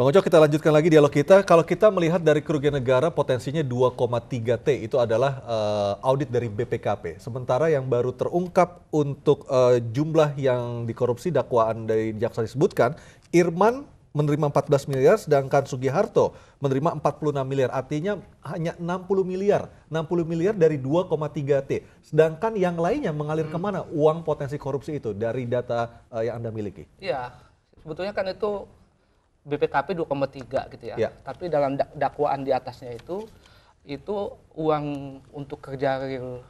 Bang Ojo, kita lanjutkan lagi dialog kita. Kalau kita melihat dari kerugian negara potensinya 2,3 T itu adalah uh, audit dari BPKP. Sementara yang baru terungkap untuk uh, jumlah yang dikorupsi dakwaan dari jaksa disebutkan, Irman menerima 14 miliar sedangkan Sugiharto menerima 46 miliar. Artinya hanya 60 miliar. 60 miliar dari 2,3 T. Sedangkan yang lainnya mengalir hmm. kemana uang potensi korupsi itu dari data uh, yang Anda miliki? Iya, sebetulnya kan itu BPKP 2,3 gitu ya. ya. Tapi dalam dakwaan di atasnya itu itu uang untuk kerja real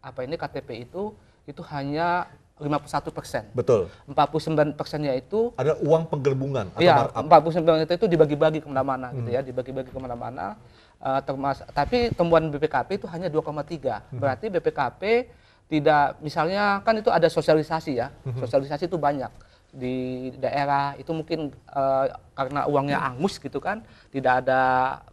apa ini KTP itu itu hanya 51 persen. Betul. 49 persennya itu ada uang penggerbungan. Iya, 49 itu dibagi-bagi kemana-mana gitu hmm. gitu ya, dibagi-bagi kemana-mana. Uh, termas, tapi temuan BPKP itu hanya 2,3. Hmm. Berarti BPKP tidak, misalnya kan itu ada sosialisasi ya, hmm. sosialisasi itu banyak di daerah itu mungkin uh, karena uangnya angus gitu kan tidak ada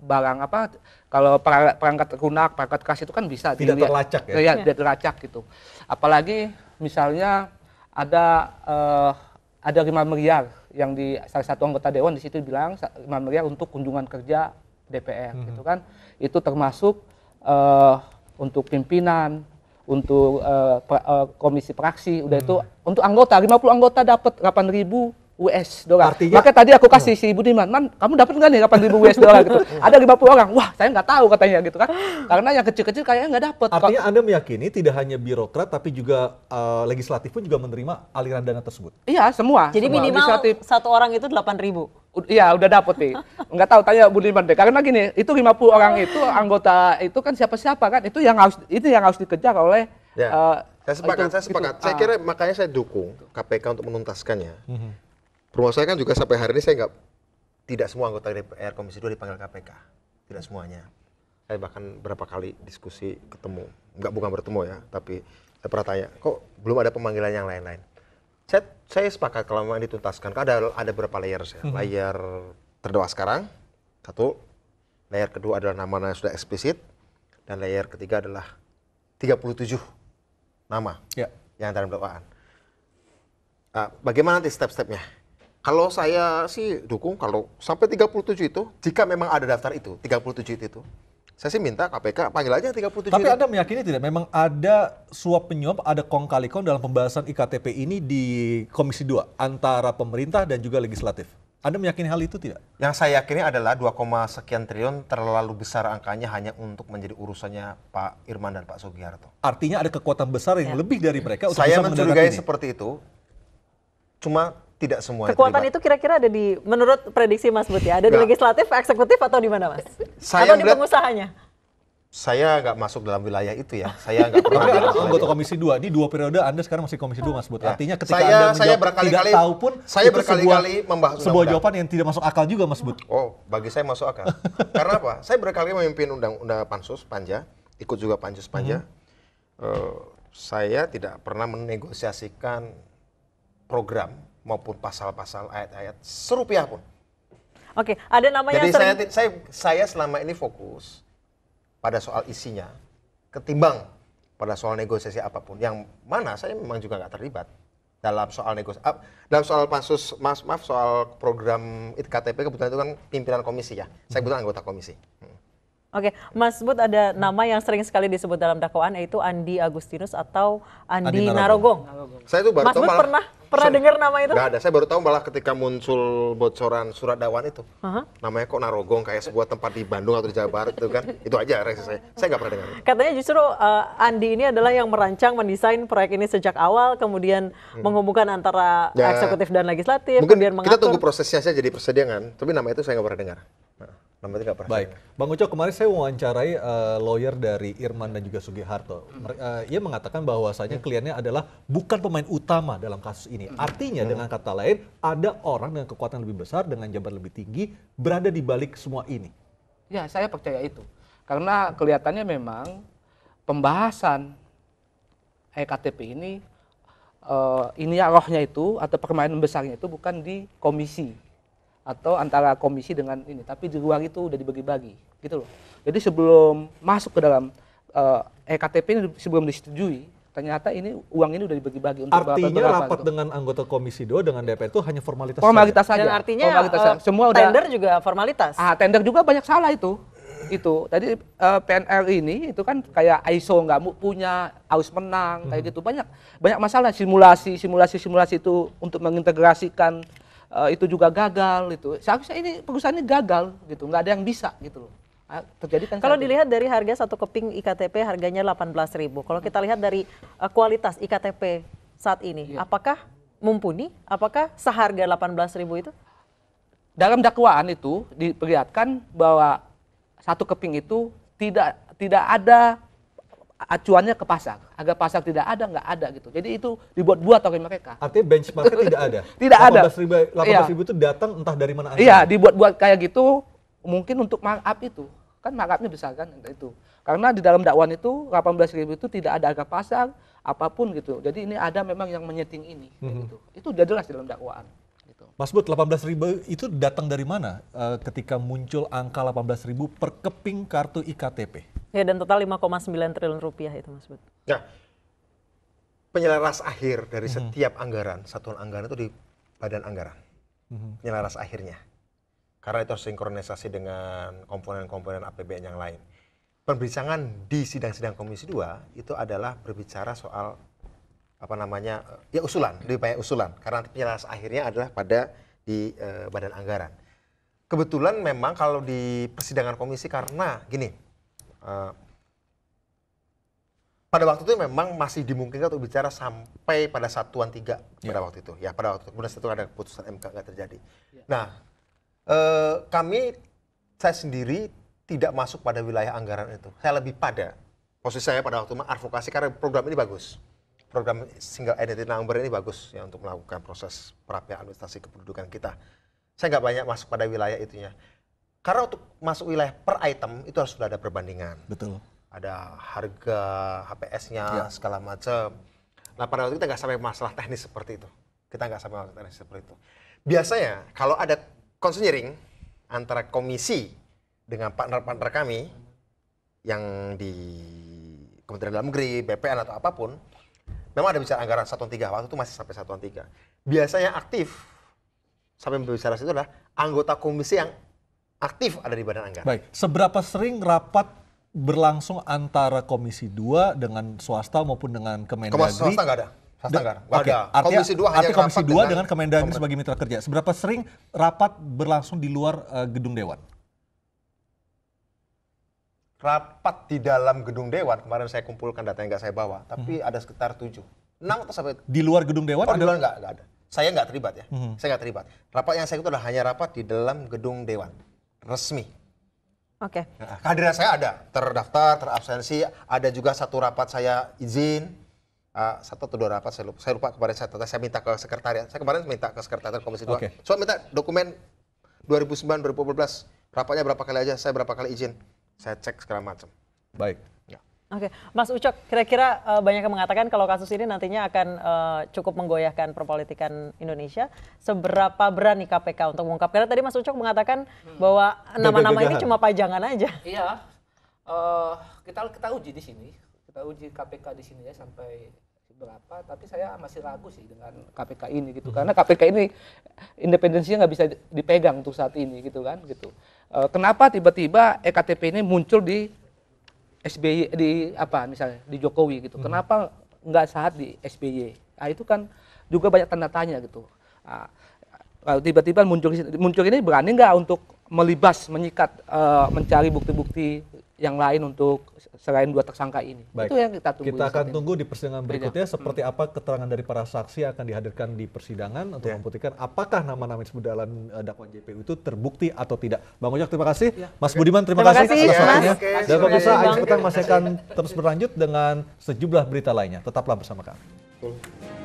barang apa kalau perangkat lunak perangkat keras itu kan bisa tidak dilihat, terlacak ya? ya tidak terlacak gitu apalagi misalnya ada uh, ada lima miliar yang di salah satu anggota dewan di situ bilang lima miliar untuk kunjungan kerja DPR mm -hmm. gitu kan itu termasuk uh, untuk pimpinan untuk uh, pra, uh, komisi praksi udah hmm. itu untuk anggota 50 anggota dapat 8000 ribu US dolar. Artinya, Maka tadi aku kasih hmm. si Budiman, man kamu dapat nggak nih 8.000 US dolar gitu. Ada 50 orang, wah saya nggak tahu katanya gitu kan. Karena yang kecil-kecil kayaknya nggak dapat. Artinya Anda meyakini tidak hanya birokrat tapi juga uh, legislatif pun juga menerima aliran dana tersebut? Iya semua. Jadi semua. minimal legislatif. satu orang itu 8.000. Iya udah dapet nih. Enggak tahu tanya Budiman deh. Karena gini, itu 50 orang itu anggota itu kan siapa-siapa kan. Itu yang harus itu yang harus dikejar oleh ya. uh, saya sepakat, itu, saya sepakat. Itu, saya ah. kira uh, makanya saya dukung KPK untuk menuntaskannya. Uh mhm. -huh. Rumah saya kan juga sampai hari ini saya nggak tidak semua anggota DPR Komisi 2 dipanggil KPK. Tidak semuanya. Saya bahkan berapa kali diskusi ketemu. Nggak bukan bertemu ya, tapi saya pernah tanya, kok belum ada pemanggilan yang lain-lain? Saya, saya sepakat kalau memang dituntaskan. Ada ada berapa layer ya. Hmm. Layer terdakwa sekarang, satu. Layer kedua adalah nama yang sudah eksplisit. Dan layer ketiga adalah 37 nama ya. yang dalam dakwaan. Uh, bagaimana nanti step-stepnya? Kalau saya sih dukung kalau sampai 37 itu, jika memang ada daftar itu, 37 itu, itu saya sih minta KPK panggil aja 37 Tapi itu. Anda meyakini tidak memang ada suap penyuap, ada kong kali kong dalam pembahasan IKTP ini di Komisi 2 antara pemerintah dan juga legislatif? Anda meyakini hal itu tidak? Yang saya yakini adalah 2, sekian triliun terlalu besar angkanya hanya untuk menjadi urusannya Pak Irman dan Pak Sugiharto. Artinya ada kekuatan besar yang ya. lebih dari mereka untuk saya bisa mencurigai ini. seperti itu. Cuma tidak semuanya Kekuatan terlibat. itu kira-kira ada di, menurut prediksi Mas ya, ada di legislatif, eksekutif, atau di mana Mas? Saya atau di pengusahanya? Saya nggak masuk dalam wilayah itu ya. Saya nggak pernah. anggota Komisi 2. Di dua periode Anda sekarang masih Komisi 2, Mas Bud. Ya. Artinya ketika saya, Anda saya berkali tidak tahu pun, saya berkali-kali membahas sebuah undang -undang. jawaban yang tidak masuk akal juga, Mas Bud. Oh, bagi saya masuk akal. Karena apa? Saya berkali memimpin undang-undang pansus, panja, ikut juga pansus, panja. Hmm. Uh, saya tidak pernah menegosiasikan program maupun pasal-pasal ayat-ayat serupiah pun. Oke, ada namanya. Jadi yang saya, saya saya selama ini fokus pada soal isinya, ketimbang pada soal negosiasi apapun. Yang mana saya memang juga nggak terlibat dalam soal negosiasi, dalam soal pansus, maaf, maaf soal program itktp kebetulan itu kan pimpinan komisi ya. Saya kebetulan anggota komisi. Hmm. Oke, Mas Bud ada nama yang sering sekali disebut dalam dakwaan yaitu Andi Agustinus atau Andi, Andi Narogong. Narogong. Saya itu baru Mas tahu Bud malah, pernah pernah dengar nama itu? Gak ada, saya baru tahu malah ketika muncul bocoran surat dakwaan itu. Uh -huh. Namanya kok Narogong kayak sebuah tempat di Bandung atau di Jawa Barat itu kan. Itu aja reaksi saya. Saya nggak pernah dengar. Katanya justru uh, Andi ini adalah yang merancang mendesain proyek ini sejak awal kemudian hmm. menghubungkan antara ya, eksekutif dan legislatif Mungkin kemudian mengatur. Kita tunggu prosesnya saja jadi persediaan, tapi nama itu saya nggak pernah dengar. Baik, Bang Uco kemarin saya wawancarai uh, lawyer dari Irman dan juga Sugiharto. Uh, ia mengatakan bahwasanya ya. kliennya adalah bukan pemain utama dalam kasus ini. Hmm. Artinya ya. dengan kata lain ada orang dengan kekuatan lebih besar dengan jabatan lebih tinggi berada di balik semua ini. Ya, saya percaya itu. Karena kelihatannya memang pembahasan EKTP ini uh, ini rohnya itu atau permainan besarnya itu bukan di komisi atau antara komisi dengan ini tapi di luar itu udah dibagi-bagi gitu loh jadi sebelum masuk ke dalam uh, eh, EKTP ini sebelum disetujui ternyata ini uang ini udah dibagi-bagi untuk artinya berapa, rapat gitu. dengan anggota komisi dua dengan DPR itu hanya formalitas formalitas saja dan artinya formalitas uh, saja. semua tender udah juga formalitas ah tender juga banyak salah itu itu tadi uh, eh, PNL ini itu kan kayak ISO nggak punya harus menang kayak hmm. gitu banyak banyak masalah simulasi simulasi simulasi itu untuk mengintegrasikan Eh, itu juga gagal itu Seharusnya ini perusahaan ini gagal gitu, nggak ada yang bisa gitu loh. Terjadi kan Kalau dilihat dari harga satu keping IKTP harganya delapan belas 18.000. Kalau kita lihat dari uh, kualitas IKTP saat ini, ya. apakah mumpuni? Apakah seharga delapan belas 18.000 itu? Dalam dakwaan itu diperlihatkan bahwa satu keping itu tidak tidak ada acuannya ke pasar. Agar pasar tidak ada, nggak ada gitu. Jadi itu dibuat-buat oleh mereka. Artinya benchmarknya tidak ada? tidak 18 ada. Ribu, 18 ribu iya. itu datang entah dari mana Iya, dibuat-buat kayak gitu mungkin untuk markup itu. Kan markupnya besar kan itu. Karena di dalam dakwaan itu 18 ribu itu tidak ada harga pasar, apapun gitu. Jadi ini ada memang yang menyeting ini. -hmm. gitu. Itu sudah jelas dalam dakwaan. Gitu. Mas Bud, 18 ribu itu datang dari mana uh, ketika muncul angka 18 ribu per keping kartu IKTP? Ya dan total 5,9 triliun rupiah itu Mas Bud. Nah, penyelaras akhir dari mhm. setiap hmm. anggaran, satuan anggaran itu di badan anggaran. Hmm. Penyelaras akhirnya. Karena itu sinkronisasi dengan komponen-komponen APBN yang lain. Pembicangan di sidang-sidang Komisi 2 itu adalah berbicara soal apa namanya eh, ya usulan lebih banyak usulan karena penyelaras akhirnya adalah pada di e, badan anggaran kebetulan memang kalau di persidangan komisi karena gini Eh, pada waktu itu memang masih dimungkinkan untuk bicara sampai pada satuan tiga yeah. pada ya. waktu itu. Ya pada waktu itu. kemudian setelah ada keputusan MK nggak terjadi. Yeah. Nah eh, kami saya sendiri tidak masuk pada wilayah anggaran itu. Saya lebih pada posisi saya pada waktu itu advokasi karena program ini bagus. Program single identity number ini bagus ya untuk melakukan proses perapian administrasi kependudukan kita. Saya nggak banyak masuk pada wilayah itunya. Karena untuk masuk wilayah per item itu harus sudah ada perbandingan. Betul. Ada harga HPS-nya ya. segala macam. Nah pada waktu itu kita nggak sampai masalah teknis seperti itu. Kita nggak sampai masalah teknis seperti itu. Biasanya kalau ada konsenyering antara komisi dengan partner-partner kami yang di Kementerian Dalam Negeri, BPN atau apapun, memang ada bicara anggaran satuan tiga waktu itu masih sampai satuan tiga. Biasanya aktif sampai berbicara itu adalah anggota komisi yang aktif ada di badan anggaran. Baik, seberapa sering rapat berlangsung antara Komisi 2 dengan swasta maupun dengan Kemendagri? Komisi swasta nggak ada. Swasta nggak ada. okay. Artinya, komisi 2 artinya Komisi 2 dengan, dengan Kemendagri sebagai mitra kerja. Seberapa sering rapat berlangsung di luar uh, gedung Dewan? Rapat di dalam gedung Dewan, kemarin saya kumpulkan data yang nggak saya bawa, tapi hmm. ada sekitar 7. 6 atau sampai... Di luar gedung Dewan? Oh, ada... di luar nggak ada. Saya nggak terlibat ya, hmm. saya nggak terlibat. Rapat yang saya ikut adalah hanya rapat di dalam gedung Dewan resmi. Oke. Okay. Nah, kehadiran saya ada, terdaftar, terabsensi, ada juga satu rapat saya izin, uh, satu atau dua rapat saya lupa, saya lupa kemarin saya, saya minta ke sekretariat, saya kemarin minta ke sekretariat Komisi 2, okay. soal minta dokumen 2009, 2012, rapatnya berapa kali aja, saya berapa kali izin, saya cek segala macam. Baik. Ya. Oke, Mas Ucok, kira-kira uh, banyak yang mengatakan kalau kasus ini nantinya akan uh, cukup menggoyahkan perpolitikan Indonesia. Seberapa berani KPK untuk mengungkap? Karena tadi Mas Ucok mengatakan hmm. bahwa nama-nama ini cuma pajangan aja. Iya, uh, kita kita uji di sini, kita uji KPK di sini ya sampai berapa. Tapi saya masih ragu sih dengan KPK ini gitu, hmm. karena KPK ini independensinya nggak bisa dipegang untuk saat ini gitu kan gitu. Uh, kenapa tiba-tiba EKTP ini muncul di SBY di apa misalnya di Jokowi gitu. Hmm. Kenapa nggak saat di SBY? Nah, itu kan juga banyak tanda tanya gitu. Nah, tiba-tiba muncul muncul ini berani nggak untuk melibas menyikat uh, mencari bukti-bukti yang lain untuk selain dua tersangka ini. Baik. Itu yang kita tunggu. Kita akan tunggu di persidangan berikutnya Beda. Hmm. seperti hmm. apa keterangan dari para saksi akan dihadirkan di persidangan untuk yeah. membuktikan apakah nama-nama disebut dalam uh, dakwaan JPU itu terbukti atau tidak. Bang Ojak terima kasih, ya. Mas okay. Budiman terima, terima kasih, kasih atas waktunya. Okay. Dan pemirsa Ais Petang masih akan terus berlanjut dengan sejumlah berita lainnya. Tetaplah bersama kami. Cool.